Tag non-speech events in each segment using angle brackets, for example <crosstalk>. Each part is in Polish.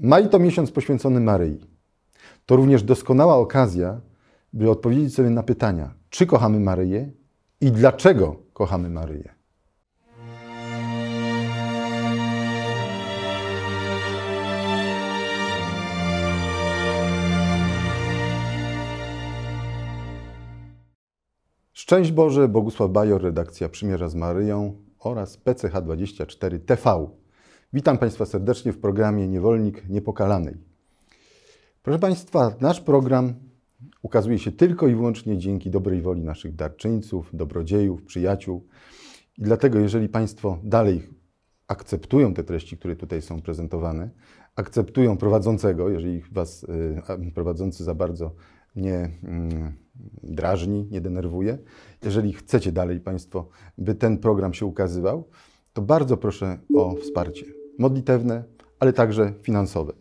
Maj to miesiąc poświęcony Maryi. To również doskonała okazja, by odpowiedzieć sobie na pytania, czy kochamy Maryję i dlaczego kochamy Maryję. Szczęść Boże, Bogusław Bajor, redakcja Przymierza z Maryją oraz PCH24 TV. Witam Państwa serdecznie w programie Niewolnik Niepokalanej. Proszę Państwa, nasz program ukazuje się tylko i wyłącznie dzięki dobrej woli naszych darczyńców, dobrodziejów, przyjaciół. I dlatego, jeżeli Państwo dalej akceptują te treści, które tutaj są prezentowane, akceptują prowadzącego, jeżeli Was e, prowadzący za bardzo nie mm, drażni, nie denerwuje, jeżeli chcecie dalej Państwo, by ten program się ukazywał, to bardzo proszę o wsparcie modlitewne, ale także finansowe.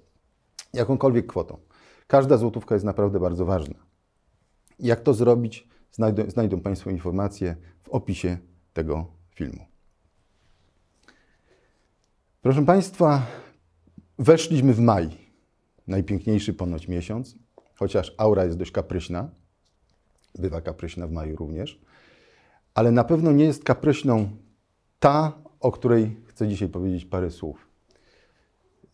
Jakąkolwiek kwotą. Każda złotówka jest naprawdę bardzo ważna. Jak to zrobić, znajdą, znajdą Państwo informacje w opisie tego filmu. Proszę Państwa, weszliśmy w maj. Najpiękniejszy ponoć miesiąc, chociaż aura jest dość kapryśna. Bywa kapryśna w maju również. Ale na pewno nie jest kapryśną ta, o której chcę dzisiaj powiedzieć parę słów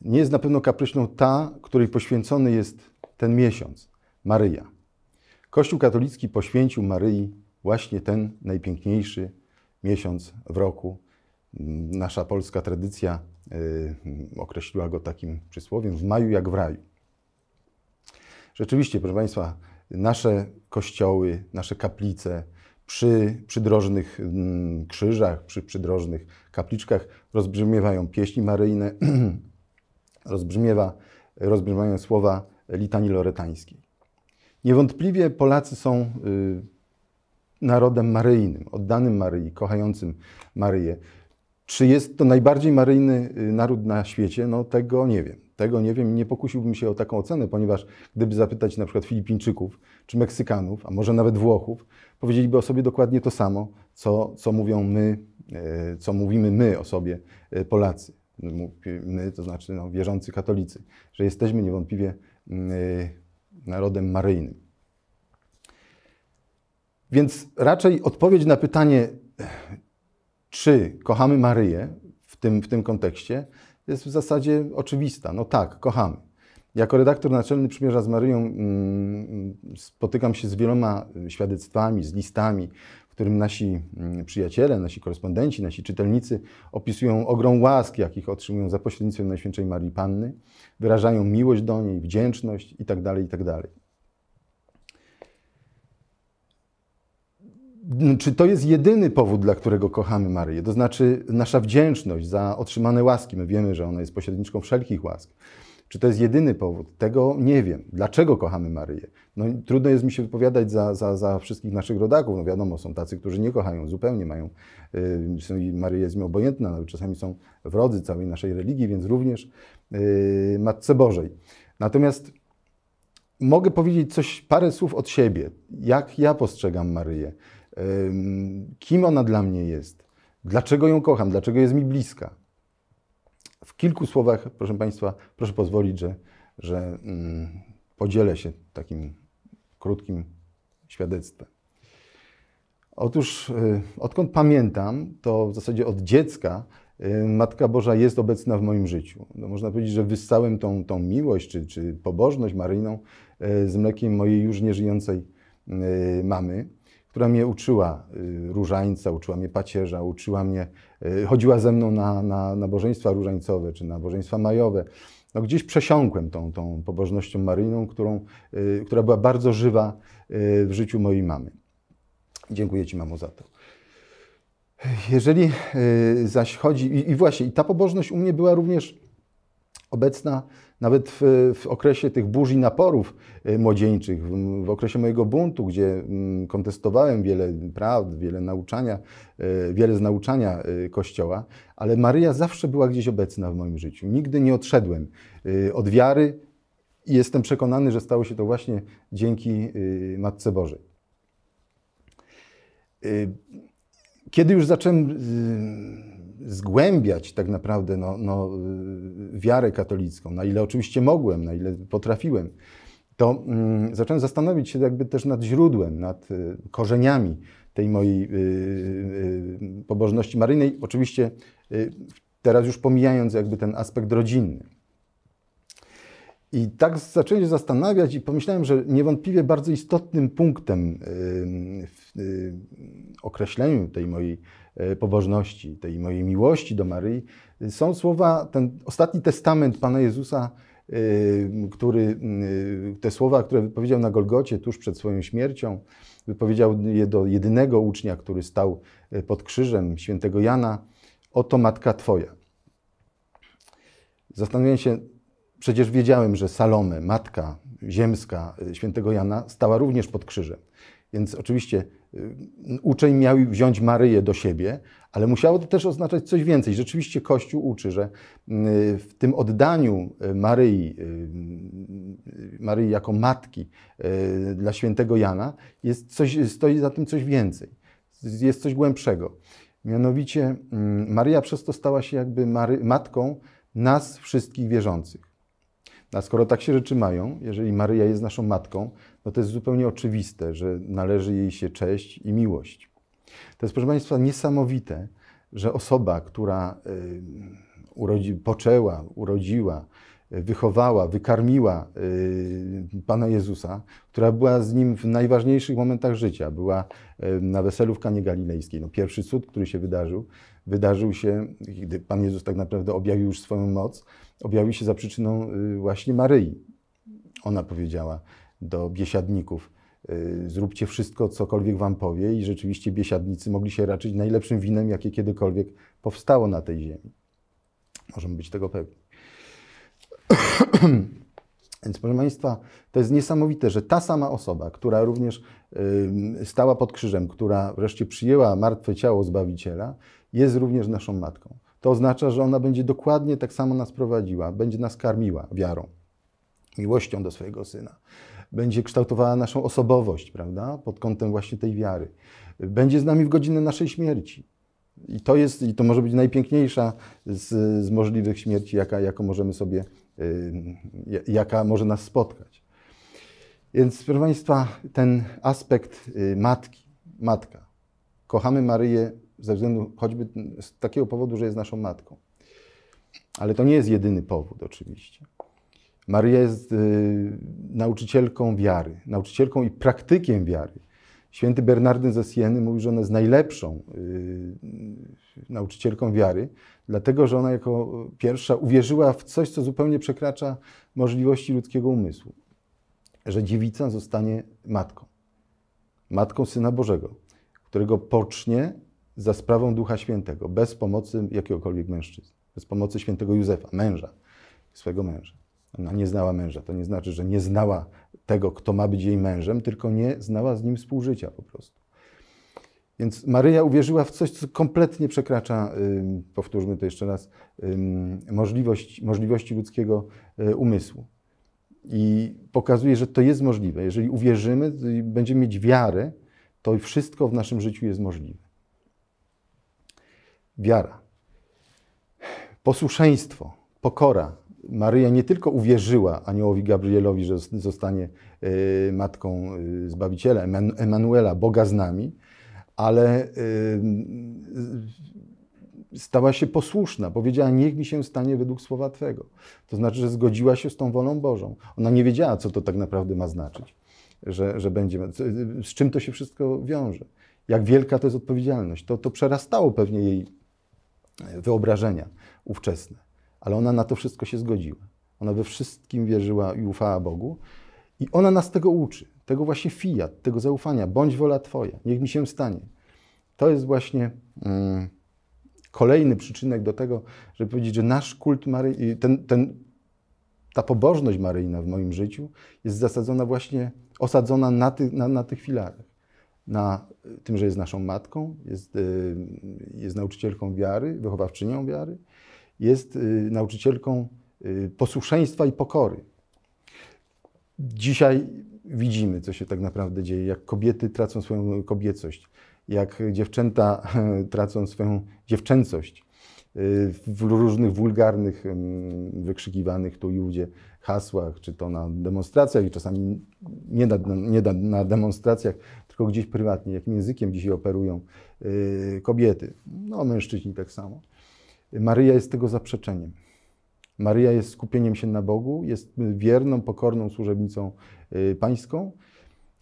nie jest na pewno kapryśną ta, której poświęcony jest ten miesiąc Maryja. Kościół katolicki poświęcił Maryi właśnie ten najpiękniejszy miesiąc w roku. Nasza polska tradycja y, określiła go takim przysłowiem: w maju jak w raju. Rzeczywiście, proszę Państwa, nasze kościoły, nasze kaplice przy przydrożnych mm, krzyżach, przy przydrożnych kapliczkach rozbrzmiewają pieśni maryjne, <clears throat> rozbrzmiewa, rozbrzmiewają słowa litanii loretańskiej. Niewątpliwie Polacy są y, narodem maryjnym, oddanym Maryi, kochającym Maryję. Czy jest to najbardziej maryjny y, naród na świecie? No tego nie wiem. Tego nie wiem i nie pokusiłbym się o taką ocenę, ponieważ gdyby zapytać na przykład Filipińczyków czy Meksykanów, a może nawet Włochów, powiedzieliby o sobie dokładnie to samo, co, co mówią my, y, co mówimy my o sobie Polacy my, to znaczy no, wierzący katolicy, że jesteśmy niewątpliwie mm, y, narodem maryjnym. Więc raczej odpowiedź na pytanie, czy kochamy Maryję w tym, w tym kontekście, jest w zasadzie oczywista. No tak, kochamy. Jako redaktor naczelny Przymierza z Maryją mm, mm, spotykam się z wieloma y, świadectwami, z listami, którym nasi mm, przyjaciele, nasi korespondenci, nasi czytelnicy opisują ogrom łask, jakich otrzymują za pośrednictwem Najświętszej Marii Panny, wyrażają miłość do niej, wdzięczność itd. Tak itd. Tak czy to jest jedyny powód, dla którego kochamy Maryję? To znaczy nasza wdzięczność za otrzymane łaski. My wiemy, że ona jest pośredniczką wszelkich łask czy to jest jedyny powód? Tego nie wiem. Dlaczego kochamy Maryję? No, trudno jest mi się wypowiadać za, za, za wszystkich naszych rodaków. No wiadomo, są tacy, którzy nie kochają zupełnie, mają, yy, są, Maryja jest mi obojętna, nawet no czasami są wrodzy całej naszej religii, więc również yy, Matce Bożej. Natomiast mogę powiedzieć coś, parę słów od siebie. Jak ja postrzegam Maryję? Yy, kim ona dla mnie jest? Dlaczego ją kocham? Dlaczego jest mi bliska? w kilku słowach, proszę Państwa, proszę pozwolić, że, że mm, podzielę się takim krótkim świadectwem. Otóż y, odkąd pamiętam, to w zasadzie od dziecka y, Matka Boża jest obecna w moim życiu. No, można powiedzieć, że wyssałem tą, tą miłość czy, czy pobożność Maryjną y, z mlekiem mojej już nieżyjącej mamy która mnie uczyła y, różańca, uczyła mnie pacierza, uczyła mnie, y, chodziła ze mną na, na nabożeństwa różańcowe czy nabożeństwa majowe. No gdzieś przesiąkłem tą, tą pobożnością maryjną, którą, y, która była bardzo żywa w życiu mojej mamy. Dziękuję Ci, mamo, za to. Jeżeli zaś chodzi, i, i właśnie, i ta pobożność u mnie była również obecna nawet w, w, okresie tych burz i naporów y, młodzieńczych, w, w, okresie mojego buntu, gdzie mm, kontestowałem wiele prawd, wiele nauczania, y, wiele z nauczania y, Kościoła, ale Maryja zawsze była gdzieś obecna w moim życiu. Nigdy nie odszedłem od wiary i jestem przekonany, że stało się to właśnie dzięki Matce Bożej. Kiedy już zacząłem zgłębiać tak naprawdę no, no, wiarę katolicką, na ile oczywiście mogłem, na ile potrafiłem, to mm, zacząłem zastanowić się jakby też nad źródłem, nad y, korzeniami tej mojej y, y, pobożności maryjnej. Oczywiście y, teraz już pomijając jakby ten aspekt rodzinny. I tak zacząłem się zastanawiać i pomyślałem, że niewątpliwie bardzo istotnym punktem y, w y, określeniu tej mojej E, pobożności, tej mojej miłości do Maryi, są słowa, ten ostatni testament Pana Jezusa, e, który, e, te słowa, które wypowiedział na Golgocie tuż przed swoją śmiercią, wypowiedział je do jedynego ucznia, który stał pod krzyżem, świętego Jana, oto matka Twoja. Zastanawiam się, przecież wiedziałem, że Salome, matka ziemska świętego Jana, stała również pod krzyżem. Więc oczywiście Y, uczeń miał wziąć Maryję do siebie, ale musiało to też oznaczać coś więcej. Rzeczywiście Kościół uczy, że y, w tym oddaniu y, Maryi, Maryi jako matki dla świętego Jana, jest coś, stoi za tym coś więcej, jest coś głębszego. Mianowicie mm, Maryja przez to stała się jakby Mary, matką nas wszystkich wierzących. A skoro tak się rzeczy mają, jeżeli Maryja jest naszą matką, no to jest zupełnie oczywiste, że należy jej się cześć i miłość. To jest, proszę Państwa, niesamowite, że osoba, która y, urodzi, poczęła, urodziła, wychowała, wykarmiła y, Pana Jezusa, która była z Nim w najważniejszych momentach życia. Była y, na weselu w Kanie Galilejskiej. No, pierwszy cud, który się wydarzył, wydarzył się, gdy Pan Jezus tak naprawdę objawił już swoją moc, objawił się za przyczyną właśnie Maryi. Ona powiedziała, do biesiadników. Y, zróbcie wszystko, cokolwiek wam powie, i rzeczywiście biesiadnicy mogli się raczyć najlepszym winem, jakie kiedykolwiek powstało na tej ziemi. Możemy być tego pewni. <clears throat> Więc proszę Państwa, to jest niesamowite, że ta sama osoba, która również y, stała pod krzyżem, która wreszcie przyjęła martwe ciało Zbawiciela, jest również naszą matką. To oznacza, że ona będzie dokładnie tak samo nas prowadziła, będzie nas karmiła wiarą, miłością do swojego syna będzie kształtowała naszą osobowość, prawda? Pod kątem właśnie tej wiary. Będzie z nami w godzinę naszej śmierci. I to jest, i to może być najpiękniejsza z, z możliwych śmierci, jaka, jaką możemy sobie, y, jaka może nas spotkać. Więc, proszę Państwa, ten aspekt y, matki, matka. Kochamy Maryję ze względu choćby z takiego powodu, że jest naszą matką. Ale to nie jest jedyny powód, oczywiście. Maryja jest y, nauczycielką wiary, nauczycielką i praktykiem wiary. Święty Bernardyn ze Sieny mówi, że ona jest najlepszą y, nauczycielką wiary, dlatego że ona jako pierwsza uwierzyła w coś, co zupełnie przekracza możliwości ludzkiego umysłu. Że dziewica zostanie matką. Matką Syna Bożego, którego pocznie za sprawą Ducha Świętego, bez pomocy jakiegokolwiek mężczyzny, bez pomocy świętego Józefa, męża, swego męża. Ona nie znała męża. To nie znaczy, że nie znała tego, kto ma być jej mężem, tylko nie znała z nim współżycia po prostu. Więc Maryja uwierzyła w coś, co kompletnie przekracza, powtórzmy to jeszcze raz, możliwość, możliwości ludzkiego y, umysłu. I pokazuje, że to jest możliwe. Jeżeli uwierzymy i będziemy mieć wiarę, to wszystko w naszym życiu jest możliwe. Wiara, posłuszeństwo, pokora, Maryja nie tylko uwierzyła aniołowi Gabrielowi, że zostanie y, matką y, Zbawiciela, Emanuela, Boga z nami, ale y, stała się posłuszna. Powiedziała, niech mi się stanie według słowa Twego. To znaczy, że zgodziła się z tą wolą Bożą. Ona nie wiedziała, co to tak naprawdę ma znaczyć, że, że będzie, z czym to się wszystko wiąże. Jak wielka to jest odpowiedzialność. To, to przerastało pewnie jej e, wyobrażenia ówczesne ale ona na to wszystko się zgodziła. Ona we wszystkim wierzyła i ufała Bogu. I ona nas tego uczy, tego właśnie fiat, tego zaufania. Bądź wola Twoja, niech mi się stanie. To jest właśnie mm, kolejny przyczynek do tego, żeby powiedzieć, że nasz kult Maryi, ten, ten, ta pobożność maryjna w moim życiu jest zasadzona właśnie, osadzona na, ty, na, na tych filarach. Na tym, że jest naszą matką, jest, y, jest nauczycielką wiary, wychowawczynią wiary, jest y, nauczycielką y, posłuszeństwa i pokory. Dzisiaj widzimy, co się tak naprawdę dzieje, jak kobiety tracą swoją kobiecość, jak dziewczęta <laughs> tracą swoją dziewczęcość y, w różnych wulgarnych, mm, wykrzykiwanych tu i ówdzie hasłach, czy to na demonstracjach i czasami nie na, nie na demonstracjach, tylko gdzieś prywatnie, jakim językiem dzisiaj operują kobiety. No, mężczyźni tak samo. Maryja jest tego zaprzeczeniem. Maryja jest skupieniem się na Bogu, jest wierną, pokorną służebnicą y, pańską.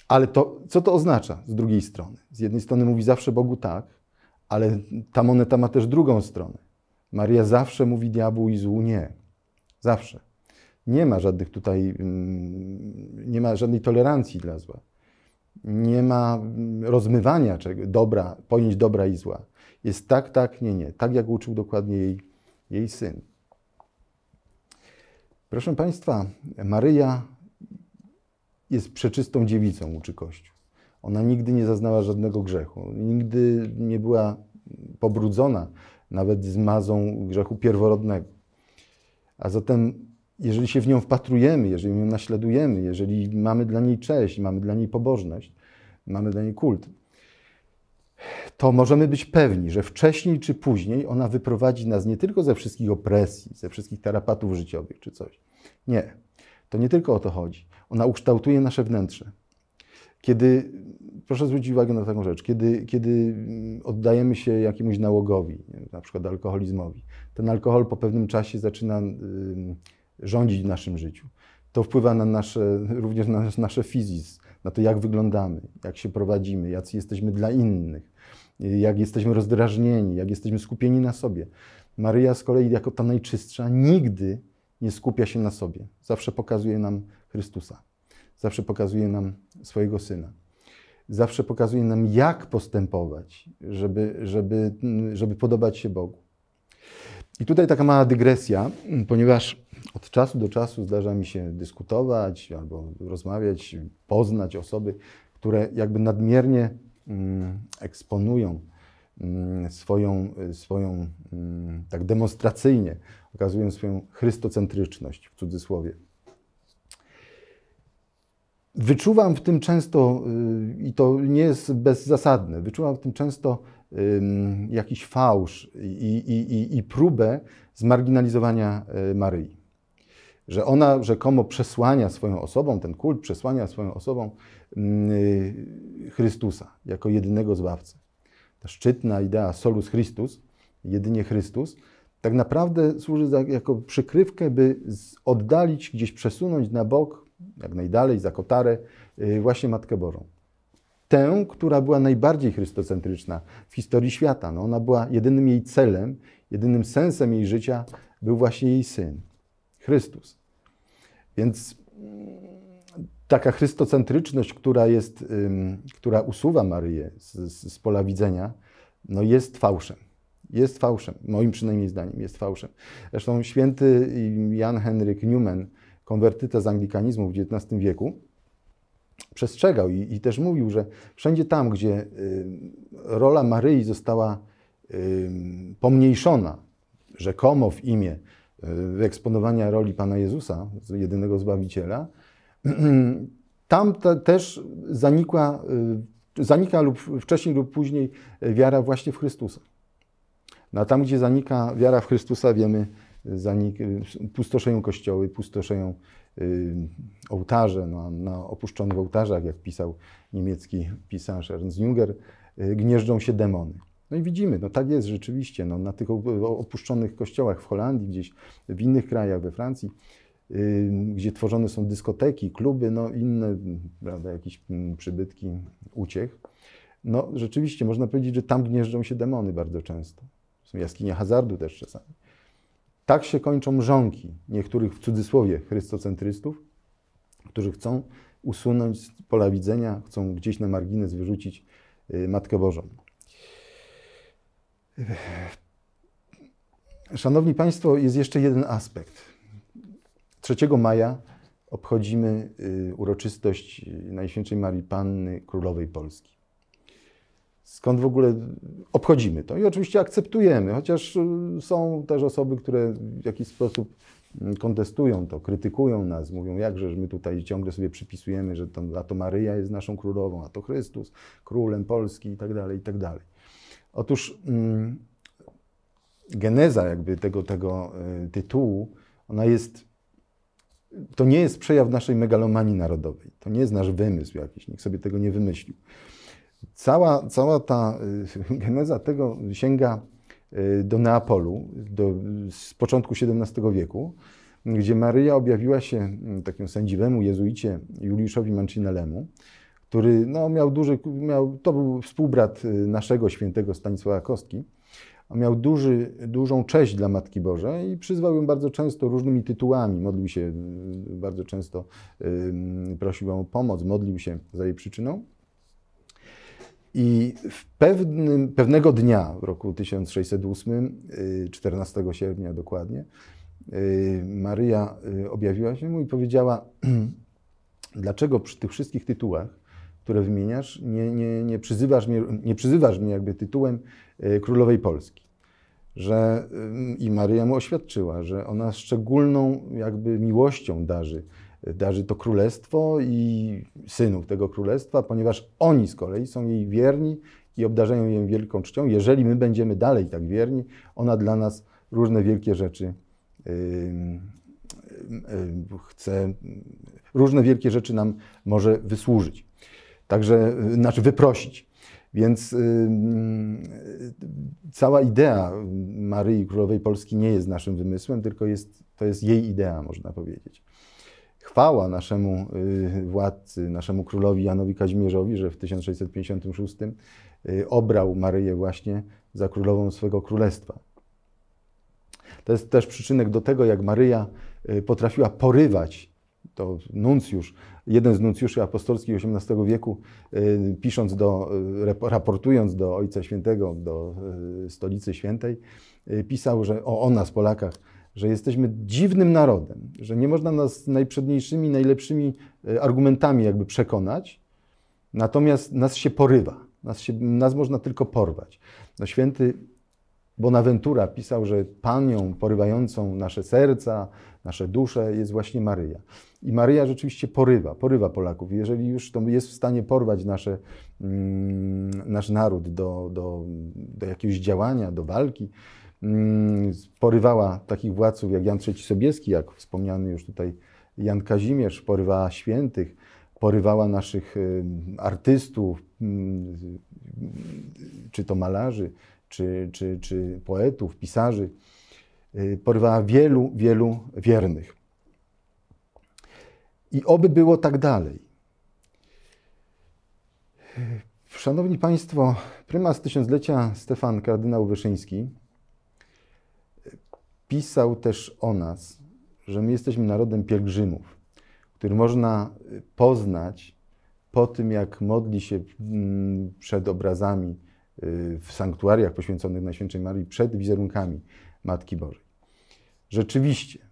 Ale to, co to oznacza z drugiej strony? Z jednej strony mówi zawsze Bogu tak, ale ta moneta ma też drugą stronę. Maria zawsze mówi diabłu i złu nie. Zawsze. Nie ma żadnych tutaj, mm, nie ma żadnej tolerancji dla zła. Nie ma mm, rozmywania czego, dobra, pojęć dobra i zła jest tak, tak, nie, nie, tak jak uczył dokładnie jej, jej syn. Proszę Państwa, Maryja jest przeczystą dziewicą, uczy Kościół. Ona nigdy nie zaznała żadnego grzechu, nigdy nie była pobrudzona nawet z mazą grzechu pierworodnego. A zatem, jeżeli się w nią wpatrujemy, jeżeli ją naśladujemy, jeżeli mamy dla niej cześć, mamy dla niej pobożność, mamy dla niej kult, to możemy być pewni, że wcześniej czy później ona wyprowadzi nas nie tylko ze wszystkich opresji, ze wszystkich tarapatów życiowych czy coś. Nie, to nie tylko o to chodzi. Ona ukształtuje nasze wnętrze. Kiedy, proszę zwrócić uwagę na taką rzecz, kiedy, kiedy mm, oddajemy się jakiemuś nałogowi, na przykład alkoholizmowi, ten alkohol po pewnym czasie zaczyna rządzić w naszym życiu to wpływa na nasze, również na nasze fizis, na to, jak wyglądamy, jak się prowadzimy, jacy jesteśmy dla innych, jak jesteśmy rozdrażnieni, jak jesteśmy skupieni na sobie. Maryja z kolei, jako ta najczystsza, nigdy nie skupia się na sobie. Zawsze pokazuje nam Chrystusa, zawsze pokazuje nam swojego syna. Zawsze pokazuje nam, jak postępować, żeby, żeby, żeby podobać się Bogu. I tutaj taka mała dygresja, ponieważ od czasu do czasu zdarza mi się dyskutować albo rozmawiać, poznać osoby, które jakby nadmiernie mm, eksponują mm, swoją, swoją mm, tak demonstracyjnie, okazują swoją chrystocentryczność w cudzysłowie. Wyczuwam w tym często, y, i to nie jest bezzasadne, wyczuwam w tym często jakiś fałsz i, i, i, i próbę zmarginalizowania y, Maryi. Że ona rzekomo przesłania swoją osobą, ten kult przesłania swoją osobą y, Chrystusa jako jedynego zbawcę. Ta szczytna idea solus Christus, jedynie Chrystus, tak naprawdę służy jako przykrywkę, by oddalić, gdzieś przesunąć na bok jak najdalej, za Kotarę, y, właśnie Matkę Bożą. Tę, która była najbardziej chrystocentryczna w historii świata. No, ona była jedynym jej celem, jedynym sensem jej życia był właśnie jej syn, Chrystus. Więc mm, taka chrystocentryczność, która, jest, która usuwa Maryję z, z pola widzenia, no jest fałszem. Jest fałszem, moim przynajmniej zdaniem jest fałszem. Zresztą święty Jan Henryk Newman konwertyta z anglikanizmu w XIX wieku, przestrzegał i, i też mówił, że wszędzie tam, gdzie y, rola Maryi została y, pomniejszona, rzekomo w imię y, wyeksponowania roli Pana Jezusa, jedynego Zbawiciela, <clears throat> tam ta też zanikła, zanika lub wcześniej lub później wiara właśnie w Chrystusa. No a tam, gdzie zanika wiara w Chrystusa, wiemy, zanik pustoszeją kościoły, pustoszeją y, ołtarze, na, no, na opuszczonych ołtarzach, jak pisał niemiecki pisarz Ernst Jünger, y, gnieżdżą się demony. No i widzimy, no tak jest rzeczywiście, no, na tych opuszczonych kościołach w Holandii, gdzieś w innych krajach, we Francji, y, gdzie tworzone są dyskoteki, kluby, no inne, prawda, jakieś mm, przybytki, uciech. No rzeczywiście, można powiedzieć, że tam gnieżdżą się demony bardzo często. Są jaskinie hazardu też czasami. Tak się kończą mrzonki niektórych w cudzysłowie chrystocentrystów, którzy chcą usunąć z pola widzenia, chcą gdzieś na margines wyrzucić y, Matkę Bożą. Szanowni Państwo, jest jeszcze jeden aspekt. 3 maja obchodzimy y, uroczystość y, Najświętszej Marii Panny Królowej Polski skąd w ogóle obchodzimy to. I oczywiście akceptujemy, chociaż y, są też osoby, które w jakiś sposób mm, kontestują to, krytykują nas, mówią, jakże my tutaj ciągle sobie przypisujemy, że to, a to Maryja jest naszą królową, a to Chrystus, królem Polski i tak dalej, i tak dalej. Otóż mm, geneza jakby tego, tego y, tytułu, ona jest to nie jest przejaw naszej megalomanii narodowej. To nie jest nasz wymysł jakiś, nikt sobie tego nie wymyślił. Cała, cała ta y, <laughs> geneza tego sięga y, do Neapolu do, z początku XVII wieku, gdzie Maryja objawiła się mm, takim sędziwemu jezuicie Juliuszowi Mancinelemu, który no, miał duży, miał, to był współbrat y, naszego świętego Stanisława Kostki, miał duży, dużą cześć dla Matki Bożej i przyzwał ją bardzo często różnymi tytułami. Modlił się bardzo często, prosił ją o pomoc, modlił się za jej przyczyną. I w pewnym, pewnego dnia w roku 1608, 14 y, sierpnia dokładnie, y, Maryja y, objawiła się mu i powiedziała, <clears throat> dlaczego przy tych wszystkich tytułach, które wymieniasz, nie, nie, nie, przyzywasz, mnie, nie przyzywasz mnie jakby tytułem Królowej Polski że i Maryja mu oświadczyła, że ona szczególną jakby miłością darzy darzy to królestwo i synów tego królestwa, ponieważ oni z kolei są jej wierni i obdarzają ją wielką czcią. Jeżeli my będziemy dalej tak wierni, ona dla nas różne wielkie rzeczy chce, różne wielkie rzeczy nam może wysłużyć. Także, y, znaczy wyprosić. Więc cała idea Maryi Królowej Polski nie jest naszym wymysłem, tylko jest, to jest jej idea, można powiedzieć chwała naszemu y, władcy, naszemu królowi Janowi Kazimierzowi, że w 1656 y, obrał Maryję właśnie za królową swego królestwa. To jest też przyczynek do tego, jak Maryja y, potrafiła porywać to nuncjusz, jeden z nuncjuszy apostolskich XVIII wieku, pisząc do, raportując do Ojca Świętego, do Stolicy Świętej, pisał, że o, o nas, Polakach, że jesteśmy dziwnym narodem, że nie można nas najprzedniejszymi, najlepszymi e, argumentami jakby przekonać, natomiast nas się porywa, nas, się, nas można tylko porwać. No, święty Bonaventura pisał, że panią porywającą nasze serca, nasze dusze jest właśnie Maryja. I Maryja rzeczywiście porywa, porywa Polaków. Jeżeli już to jest w stanie porwać nasze, mm, nasz naród do, do, do jakiegoś działania, do walki, Mm, porywała takich władców jak Jan III Sobieski, jak wspomniany już tutaj Jan Kazimierz, porywała świętych, porywała naszych y, artystów, mm, czy to malarzy, czy, czy, czy poetów, pisarzy. Y, porywała wielu, wielu wiernych. I oby było tak dalej. Szanowni Państwo, prymas tysiąclecia Stefan kardynał Wyszyński pisał też o nas, że my jesteśmy narodem pielgrzymów, który można y, poznać po tym, jak modli się mm, przed obrazami y, w sanktuariach poświęconych Najświętszej Marii, przed wizerunkami Matki Bożej. Rzeczywiście,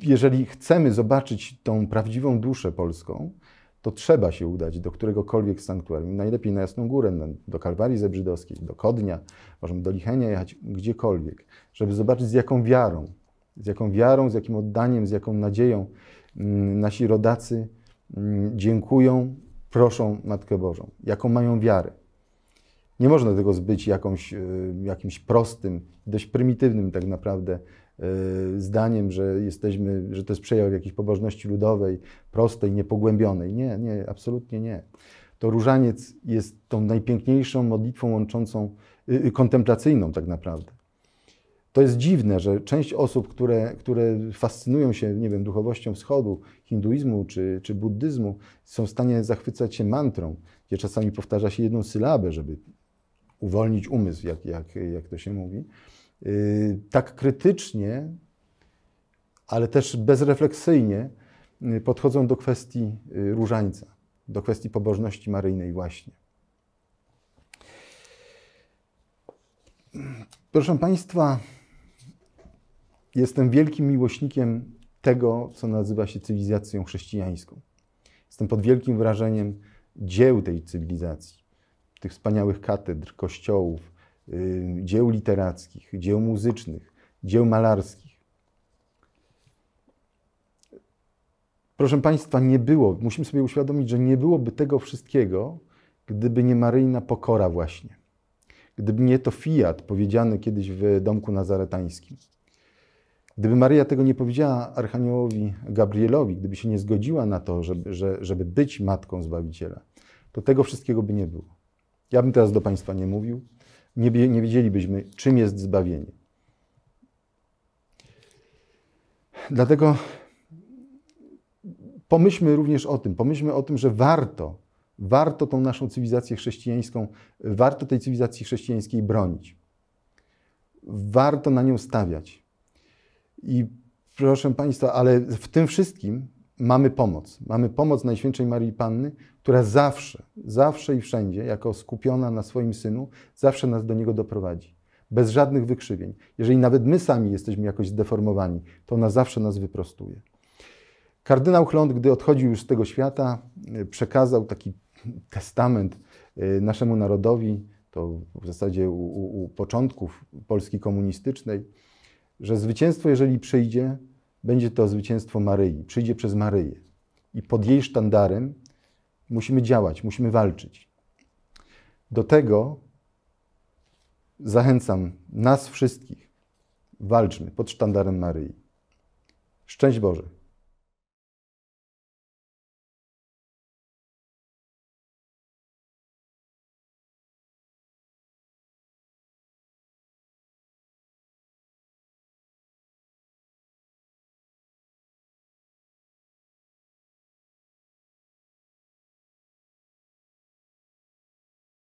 jeżeli chcemy zobaczyć tą prawdziwą duszę polską, to trzeba się udać do któregokolwiek sanktuarium. Najlepiej na Jasną Górę, do Kalwarii Zebrzydowskiej, do Kodnia, możemy do Lichenia jechać, gdziekolwiek, żeby zobaczyć z jaką wiarą, z jaką wiarą, z jakim oddaniem, z jaką nadzieją mm, nasi rodacy mm, dziękują, proszą Matkę Bożą, jaką mają wiarę. Nie można tego zbyć jakąś, y, jakimś prostym, dość prymitywnym tak naprawdę Y, zdaniem, że jesteśmy, że to jest przejaw jakiejś pobożności ludowej, prostej, niepogłębionej. Nie, nie, absolutnie nie. To różaniec jest tą najpiękniejszą modlitwą łączącą, y, y, kontemplacyjną tak naprawdę. To jest dziwne, że część osób, które, które fascynują się, nie wiem, duchowością wschodu, hinduizmu czy, czy buddyzmu, są w stanie zachwycać się mantrą, gdzie czasami powtarza się jedną sylabę, żeby uwolnić umysł, jak, jak, jak to się mówi. Y, tak krytycznie, ale też bezrefleksyjnie y, podchodzą do kwestii y, różańca, do kwestii pobożności maryjnej właśnie. Proszę Państwa, jestem wielkim miłośnikiem tego, co nazywa się cywilizacją chrześcijańską. Jestem pod wielkim wrażeniem dzieł tej cywilizacji, tych wspaniałych katedr, kościołów, Y, dzieł literackich, dzieł muzycznych, dzieł malarskich. Proszę Państwa, nie było, musimy sobie uświadomić, że nie byłoby tego wszystkiego, gdyby nie maryjna pokora właśnie. Gdyby nie to fiat powiedziane kiedyś w domku nazaretańskim. Gdyby Maryja tego nie powiedziała Archaniołowi Gabrielowi, gdyby się nie zgodziła na to, żeby, żeby być matką Zbawiciela, to tego wszystkiego by nie było. Ja bym teraz do Państwa nie mówił nie, nie wiedzielibyśmy, czym jest zbawienie. Dlatego pomyślmy również o tym, pomyślmy o tym, że warto, warto tą naszą cywilizację chrześcijańską, warto tej cywilizacji chrześcijańskiej bronić. Warto na nią stawiać. I proszę Państwa, ale w tym wszystkim mamy pomoc. Mamy pomoc Najświętszej Marii Panny, która zawsze, zawsze i wszędzie, jako skupiona na swoim synu, zawsze nas do niego doprowadzi. Bez żadnych wykrzywień. Jeżeli nawet my sami jesteśmy jakoś zdeformowani, to ona zawsze nas wyprostuje. Kardynał Chląd, gdy odchodził już z tego świata, e, przekazał taki testament e, naszemu narodowi, to w zasadzie u, u, u początków Polski komunistycznej, że zwycięstwo, jeżeli przyjdzie, będzie to zwycięstwo Maryi, przyjdzie przez Maryję. I pod jej sztandarem musimy działać, musimy walczyć. Do tego zachęcam nas wszystkich. Walczmy pod sztandarem Maryi. Szczęść Boże!